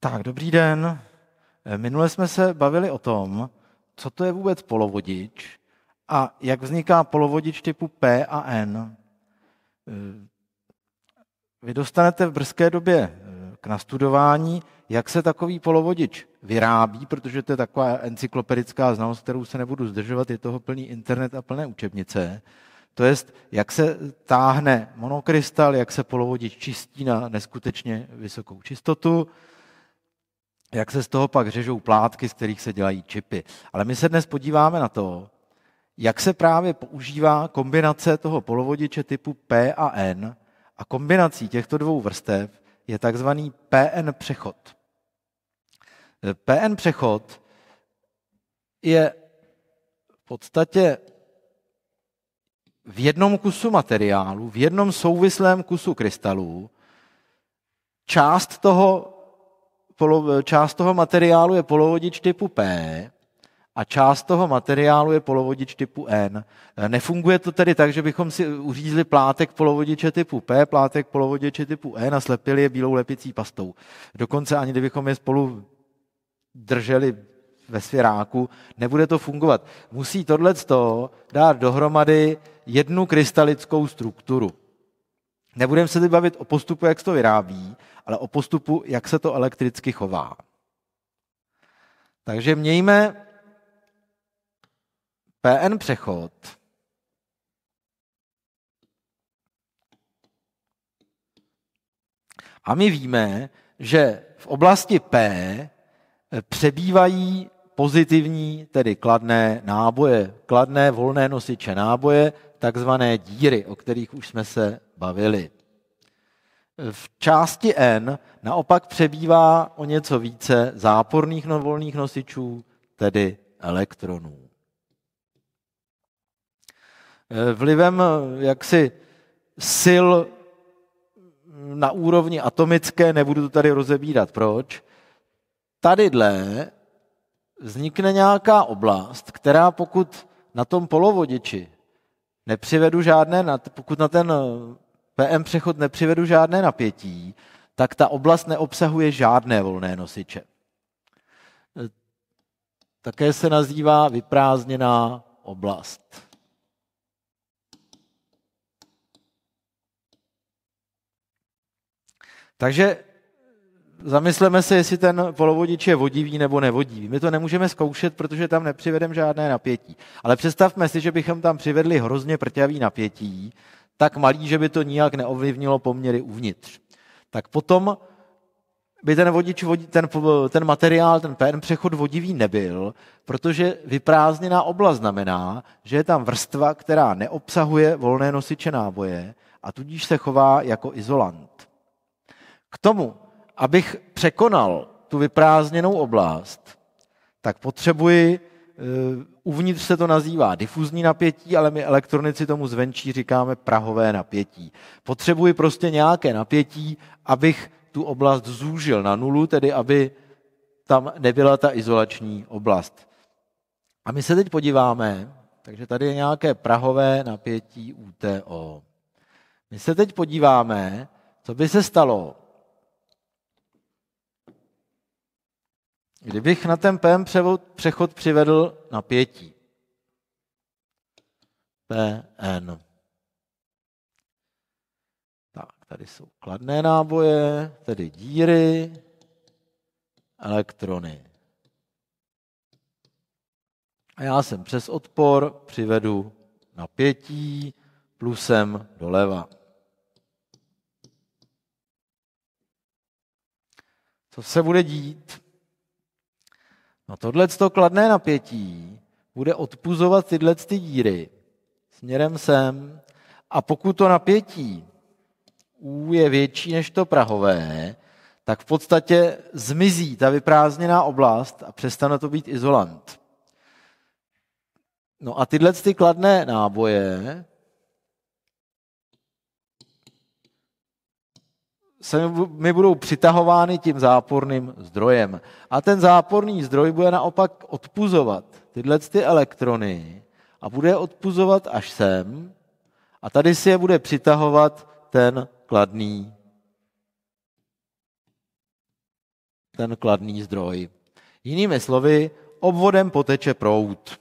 Tak, dobrý den. Eh, minule jsme se bavili o tom, co to je vůbec polovodič a jak vzniká polovodič typu P a N. Eh, vy dostanete v brzké době eh, k nastudování, jak se takový polovodič vyrábí, protože to je taková encyklopedická znalost, kterou se nebudu zdržovat, je toho plný internet a plné učebnice. To jest, jak se táhne monokrystal, jak se polovodič čistí na neskutečně vysokou čistotu, jak se z toho pak řežou plátky, z kterých se dělají čipy. Ale my se dnes podíváme na to, jak se právě používá kombinace toho polovodiče typu P a N a kombinací těchto dvou vrstev je takzvaný PN přechod. PN přechod je v podstatě v jednom kusu materiálu, v jednom souvislém kusu krystalů, část toho polo, část toho materiálu je polovodič typu P a část toho materiálu je polovodič typu N. Nefunguje to tedy tak, že bychom si uřízli plátek polovodiče typu P, plátek polovodiče typu N a slepili je bílou lepicí pastou. Dokonce ani kdybychom je spolu drželi ve svěráku, nebude to fungovat. Musí tohleto dát dohromady jednu krystalickou strukturu. Nebudeme se teď bavit o postupu, jak se to vyrábí, ale o postupu, jak se to elektricky chová. Takže mějme PN přechod a my víme, že v oblasti P přebývají pozitivní, tedy kladné náboje, kladné volné nosiče náboje, takzvané díry, o kterých už jsme se bavili. V části N naopak přebývá o něco více záporných volných nosičů, tedy elektronů. Vlivem jaksi sil na úrovni atomické, nebudu to tady rozebírat, proč, tadyhle vznikne nějaká oblast, která pokud na tom polovodiči nepřivedu žádné, pokud na ten PM přechod nepřivedu žádné napětí, tak ta oblast neobsahuje žádné volné nosiče. E, také se nazývá vyprázdněná oblast. Takže zamysleme se, jestli ten polovodič je vodivý nebo nevodivý. My to nemůžeme zkoušet, protože tam nepřivedeme žádné napětí. Ale představme si, že bychom tam přivedli hrozně prťavý napětí, tak malý, že by to nijak neovlivnilo poměry uvnitř. Tak potom by ten, vodič, ten, ten materiál, ten PN přechod vodivý nebyl, protože vyprázdněná oblast znamená, že je tam vrstva, která neobsahuje volné nosiče náboje a tudíž se chová jako izolant. K tomu, abych překonal tu vyprázdněnou oblast, tak potřebuji Eh, uvnitř se to nazývá difuzní napětí, ale my elektronici tomu zvenčí říkáme prahové napětí. Potřebuji prostě nějaké napětí, abych tu oblast zúžil na nulu, tedy aby tam nebyla ta izolační oblast. A my se teď podíváme, takže tady je nějaké prahové napětí UTO. My se teď podíváme, co by se stalo, Kdybych na ten PM přechod přivedl napětí. PN. Tak, tady jsou kladné náboje, tedy díry, elektrony. A já jsem přes odpor přivedu napětí plusem doleva. Co se bude dít? No tohle kladné napětí bude odpuzovat tyhle ty díry směrem sem a pokud to napětí U je větší než to prahové, tak v podstatě zmizí ta vyprázdněná oblast a přestane to být izolant. No a tyhle ty kladné náboje se mi budou přitahovány tím záporným zdrojem. A ten záporný zdroj bude naopak odpuzovat tyhle ty elektrony a bude odpuzovat až sem a tady si je bude přitahovat ten kladný ten kladný zdroj. Jinými slovy, obvodem poteče prout.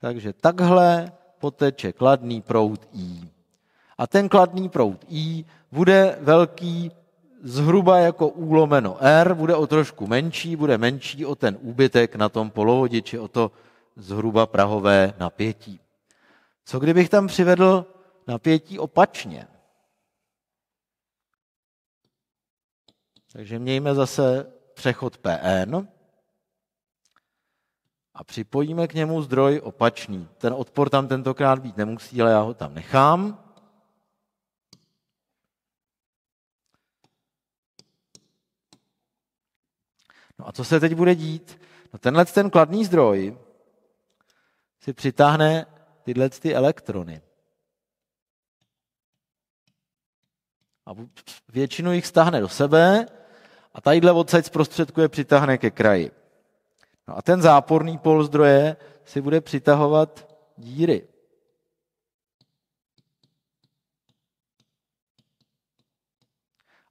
Takže takhle poteče kladný prout I. A ten kladný proud I bude velký zhruba jako úlomeno R, bude o trošku menší, bude menší o ten úbytek na tom polovodiči o to zhruba prahové napětí. Co kdybych tam přivedl napětí opačně? Takže mějme zase přechod PN a připojíme k němu zdroj opačný. Ten odpor tam tentokrát být nemusí, ale já ho tam nechám. No a co se teď bude dít? No tenhle ten kladný zdroj si přitáhne tyhle ty elektrony. A většinu jich stáhne do sebe a tadyhle odsaď zprostředkuje přitáhne ke kraji. No a ten záporný pol zdroje si bude přitahovat díry.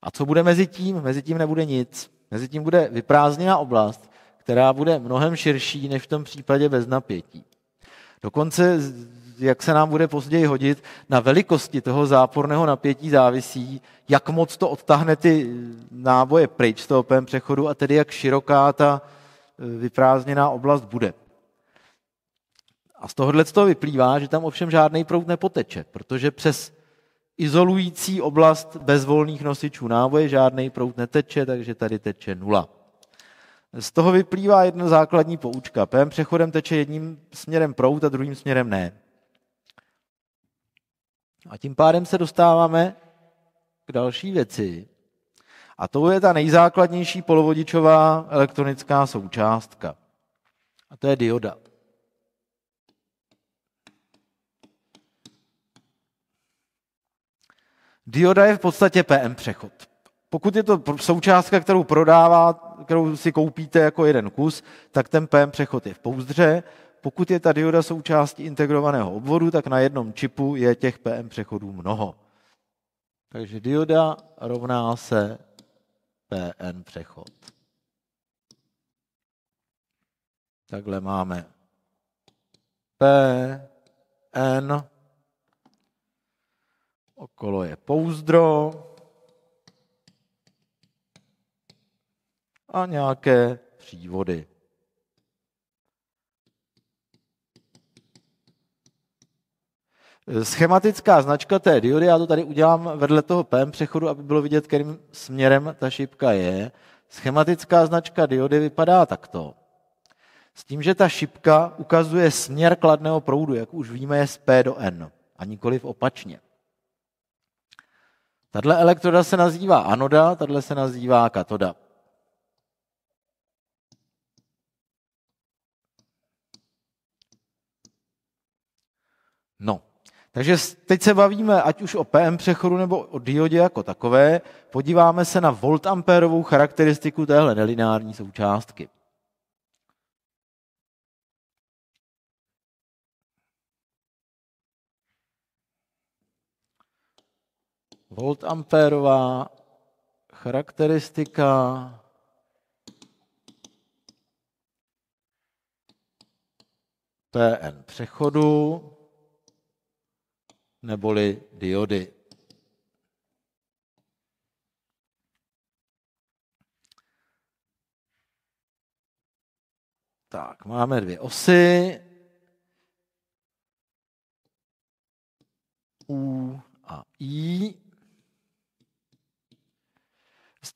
A co bude mezi tím? Mezi tím nebude nic tím bude vyprázdněná oblast, která bude mnohem širší než v tom případě bez napětí. Dokonce, jak se nám bude později hodit, na velikosti toho záporného napětí závisí, jak moc to odtahne ty náboje pryč z toho PM přechodu a tedy jak široká ta e, vyprázdněná oblast bude. A z tohohle z toho vyplývá, že tam ovšem žádný proud nepoteče, protože přes izolující oblast bez volných nosičů náboje, žádný prout neteče, takže tady teče nula. Z toho vyplývá jedna základní poučka. PM přechodem teče jedním směrem prout a druhým směrem ne. A tím pádem se dostáváme k další věci. A to je ta nejzákladnější polovodičová elektronická součástka. A to je dioda. Dioda je v podstatě PM přechod. Pokud je to součástka, kterou prodává, kterou si koupíte jako jeden kus, tak ten PM přechod je v pouzdře. Pokud je ta dioda součástí integrovaného obvodu, tak na jednom čipu je těch PM přechodů mnoho. Takže dioda rovná se PN přechod. Takhle máme P, N, okolo je pouzdro a nějaké přívody. Schematická značka té diody, já to tady udělám vedle toho PM přechodu, aby bylo vidět, kterým směrem ta šipka je. Schematická značka diody vypadá takto. S tím, že ta šipka ukazuje směr kladného proudu, jak už víme, je z P do N a nikoli v opačně. Tahle elektroda se nazývá anoda, tahle se nazývá katoda. No, takže teď se bavíme ať už o PM přechodu nebo o diodě jako takové. Podíváme se na voltampérovou charakteristiku téhle nelineární součástky. voltampérová charakteristika PN přechodu neboli diody. Tak, máme dvě osy. U a I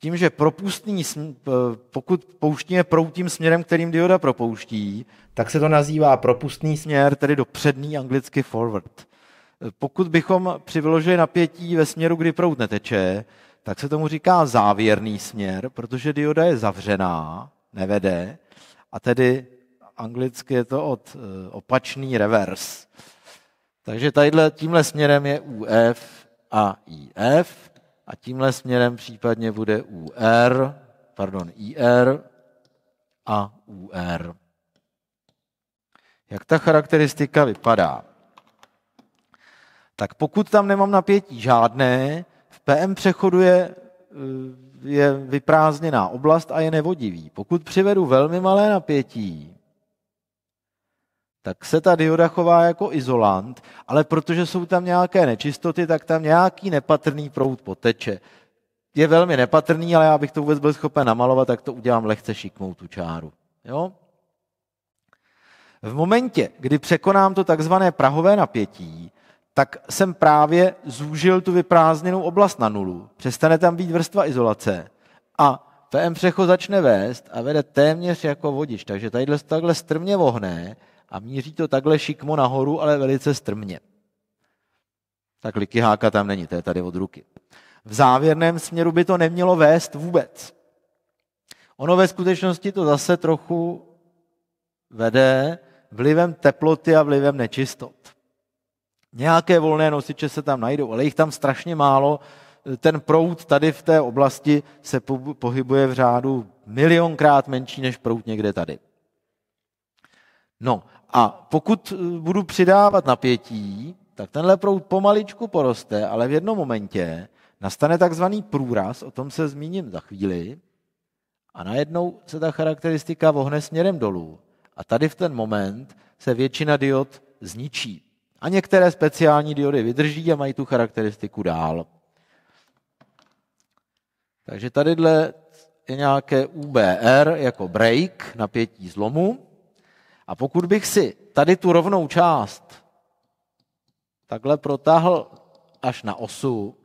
tím, že propustný, pokud pouštíme proutím směrem, kterým dioda propouští, tak se to nazývá propustný směr, tedy do přední anglicky forward. Pokud bychom přivložili napětí ve směru, kdy prout neteče, tak se tomu říká závěrný směr, protože dioda je zavřená, nevede, a tedy anglicky je to od e, opačný reverse. Takže tadyhle, tímhle směrem je UF a IF a tímhle směrem případně bude UR, pardon, IR a UR. Jak ta charakteristika vypadá? Tak pokud tam nemám napětí žádné, v PM přechodu je, eh, je vyprázdněná oblast a je nevodivý. Pokud přivedu velmi malé napětí, tak se ta dioda chová jako izolant, ale protože jsou tam nějaké nečistoty, tak tam nějaký nepatrný proud poteče. Je velmi nepatrný, ale já bych to vůbec byl schopen namalovat, tak to udělám lehce šikmou tu čáru. Jo? V momentě, kdy překonám to takzvané prahové napětí, tak jsem právě zúžil tu vyprázdněnou oblast na nulu. Přestane tam být vrstva izolace a PM Přecho začne vést a vede téměř jako vodič. Takže tadyhle takhle strmě vohne, a míří to takhle šikmo nahoru, ale velice strmně. Tak likyháka tam není, to je tady od ruky. V závěrném směru by to nemělo vést vůbec. Ono ve skutečnosti to zase trochu vede vlivem teploty a vlivem nečistot. Nějaké volné nosiče se tam najdou, ale jich tam strašně málo. Ten proud tady v té oblasti se pohybuje v řádu milionkrát menší než proud někde tady. No a pokud eh, budu přidávat napětí, tak tenhle proud pomaličku poroste, ale v jednom momentě nastane takzvaný průraz, o tom se zmíním za chvíli, a najednou se ta charakteristika vohne směrem dolů. A tady v ten moment se většina diod zničí. A některé speciální diody vydrží a mají tu charakteristiku dál. Takže tadyhle je nějaké UBR jako break, napětí zlomu. A pokud bych si tady tu rovnou část takhle protáhl až na osu,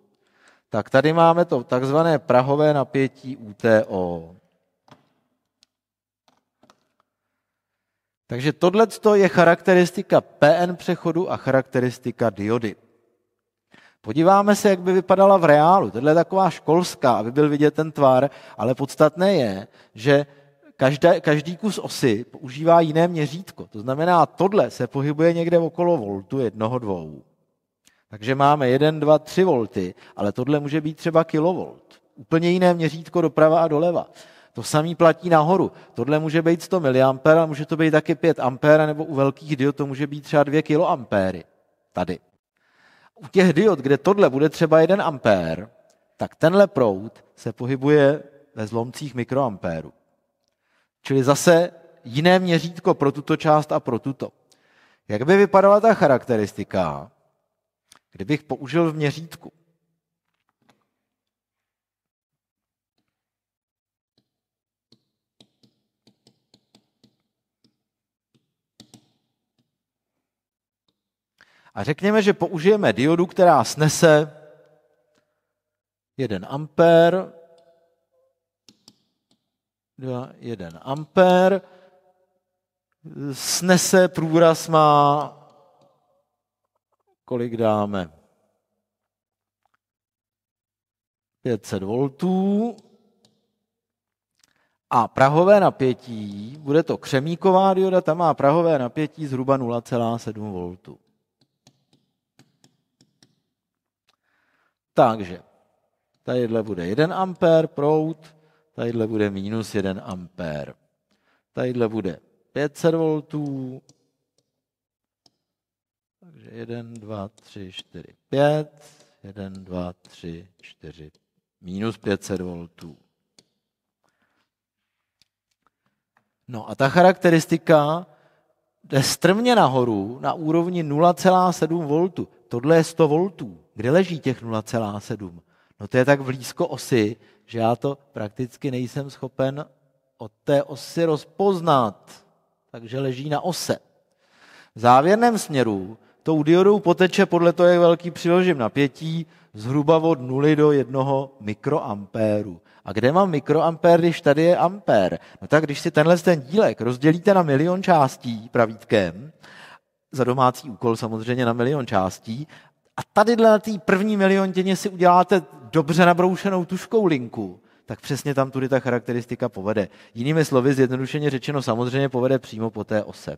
tak tady máme to takzvané prahové napětí UTO. Takže tohle je charakteristika PN přechodu a charakteristika diody. Podíváme se, jak by vypadala v reálu. Tohle je taková školská, aby byl vidět ten tvar, ale podstatné je, že každé, každý kus osy používá jiné měřítko. To znamená, tohle se pohybuje někde okolo voltu jednoho, dvou. Takže máme 1, 2, 3 volty, ale tohle může být třeba kilovolt. Úplně jiné měřítko doprava a doleva. To samé platí nahoru. Tohle může být 100 mA, ale může to být taky 5 A, nebo u velkých diod to může být třeba 2 kA. Tady. U těch diod, kde tohle bude třeba 1 A, tak tenhle prout se pohybuje ve zlomcích mikroampéru. Čili zase jiné měřítko pro tuto část a pro tuto. Jak by vypadala ta charakteristika, kdybych použil v měřítku? A řekněme, že použijeme diodu, která snese 1 ampér 2, 1 ampér. Snese průraz má, kolik dáme? 500 voltů. A prahové napětí, bude to křemíková dioda, ta má prahové napětí zhruba 0,7 voltů. Takže tadyhle bude 1 ampér prout, tadyhle bude minus 1 ampér. Tadyhle bude 500 V, takže 1, 2, 3, 4, 5, 1, 2, 3, 4, minus 500 V. No a ta charakteristika jde strmně nahoru na úrovni 0,7 V. Tohle je 100 V. Kde leží těch No to je tak blízko osy, že já to prakticky nejsem schopen od té osy rozpoznat, takže leží na ose. V závěrném směru tou diodou poteče podle toho, jak velký přiložím napětí, zhruba od 0 do 1 mikroampéru. A kde mám mikroampér, když tady je ampér? No tak když si tenhle ten dílek rozdělíte na milion částí pravítkem, za domácí úkol samozřejmě na milion částí a tady na té první miliontěně si uděláte dobře nabroušenou tuškou linku, tak přesně tam tudy ta charakteristika povede. Jinými slovy, zjednodušeně řečeno, samozřejmě povede přímo po té ose.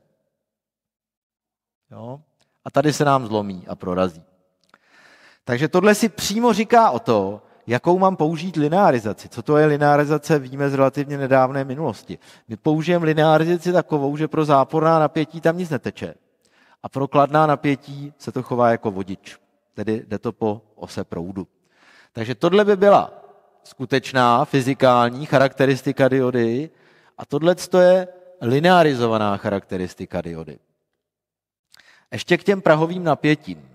Jo? A tady se nám zlomí a prorazí. Takže tohle si přímo říká o to, jakou mám použít linearizaci. Co to je linearizace, víme z relativně nedávné minulosti. My použijeme linearizaci takovou, že pro záporná napětí tam nic neteče. A pro kladná napětí se to chová jako vodič tedy jde to po ose proudu. Takže tohle by byla skutečná fyzikální charakteristika diody a tohle je linearizovaná charakteristika diody. Ještě k těm prahovým napětím.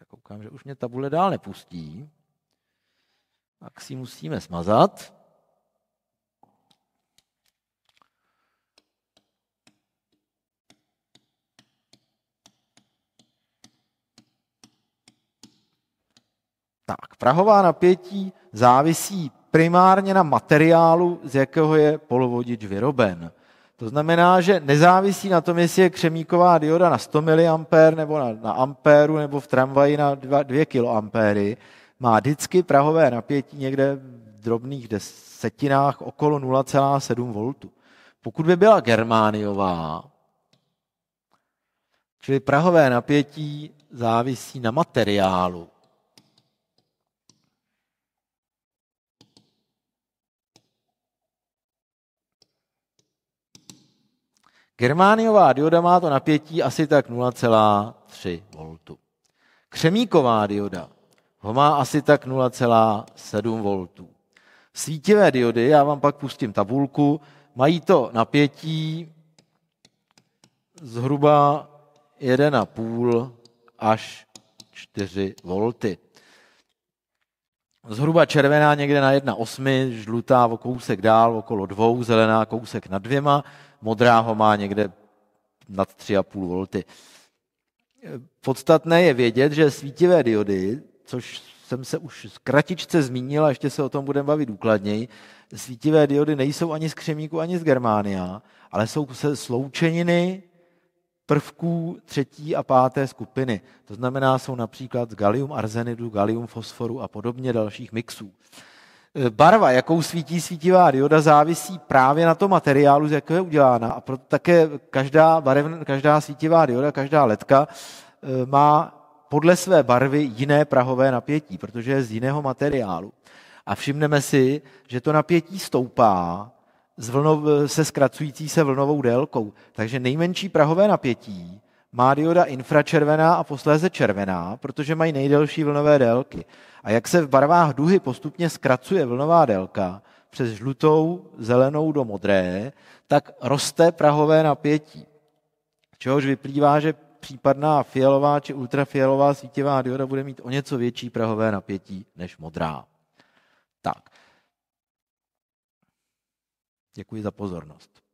Já koukám, že už mě tabule dál nepustí. Tak si musíme smazat. Tak, prahová napětí závisí primárně na materiálu, z jakého je polovodič vyroben. To znamená, že nezávisí na tom, jestli je křemíková dioda na 100 mA nebo na, na ampéru nebo v tramvaji na 2, 2 kA. Má vždycky prahové napětí někde v drobných desetinách okolo 0,7 V. Pokud by byla germániová, čili prahové napětí závisí na materiálu, Germániová dioda má to napětí asi tak 0,3 V. Křemíková dioda ho má asi tak 0,7 V. Svítivé diody, já vám pak pustím tabulku, mají to napětí zhruba 1,5 až 4 volty. Zhruba červená někde na 1,8, žlutá o kousek dál, okolo dvou, zelená kousek na dvěma, modrá ho má někde nad 3,5 V. Podstatné je vědět, že svítivé diody, což jsem se už kratičce zmínil a ještě se o tom budeme bavit důkladněji, svítivé diody nejsou ani z křemíku, ani z germánia, ale jsou se sloučeniny prvků třetí a páté skupiny. To znamená, jsou například z galium arzenidu, galium fosforu a podobně dalších mixů. Eh, barva, jakou svítí svítivá dioda, závisí právě na tom materiálu, z jakého je udělána. A proto také každá, barev, každá svítivá dioda, každá ledka eh, má podle své barvy jiné prahové napětí, protože je z jiného materiálu. A všimneme si, že to napětí stoupá vlnov, eh, se zkracující se vlnovou délkou. Takže nejmenší prahové napětí má dioda infračervená a posléze červená, protože mají nejdelší vlnové délky. A jak se v barvách duhy postupně zkracuje vlnová délka přes žlutou, zelenou do modré, tak roste prahové napětí. Čehož vyplývá, že případná fialová či ultrafialová svítivá dioda bude mít o něco větší prahové napětí než modrá. Tak. Děkuji za pozornost.